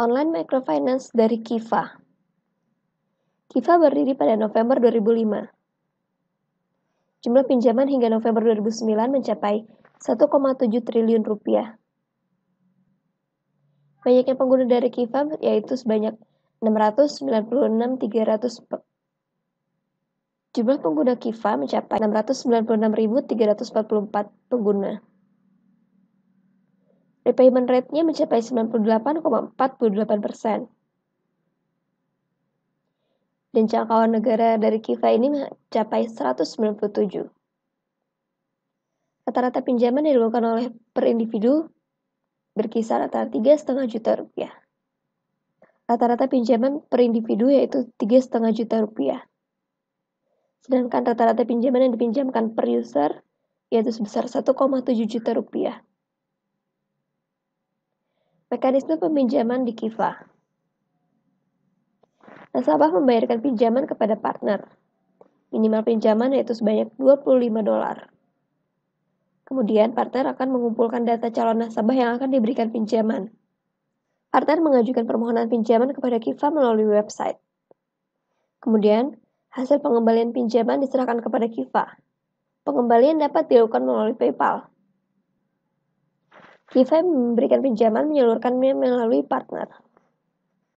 online microfinance dari Kiva. Kiva berdiri pada November 2005. Jumlah pinjaman hingga November 2009 mencapai 1,7 triliun rupiah. Banyaknya pengguna dari Kiva yaitu sebanyak 696.300 Jumlah pengguna Kiva mencapai 696.344 pengguna repayment rate-nya mencapai 98,48%. persen, Dan jangkauan negara dari Kiva ini mencapai 197. Rata-rata pinjaman yang dilakukan oleh per individu berkisar antara 3,5 juta rupiah. Rata-rata pinjaman per individu yaitu 3,5 juta rupiah. Sedangkan rata-rata pinjaman yang dipinjamkan per user yaitu sebesar 1,7 juta rupiah. Mekanisme peminjaman di Kiva Nasabah membayarkan pinjaman kepada partner. Minimal pinjaman yaitu sebanyak 25 dolar. Kemudian partner akan mengumpulkan data calon nasabah yang akan diberikan pinjaman. Partner mengajukan permohonan pinjaman kepada Kiva melalui website. Kemudian, hasil pengembalian pinjaman diserahkan kepada Kiva Pengembalian dapat dilakukan melalui PayPal DeFi memberikan pinjaman menyalurkannya melalui partner.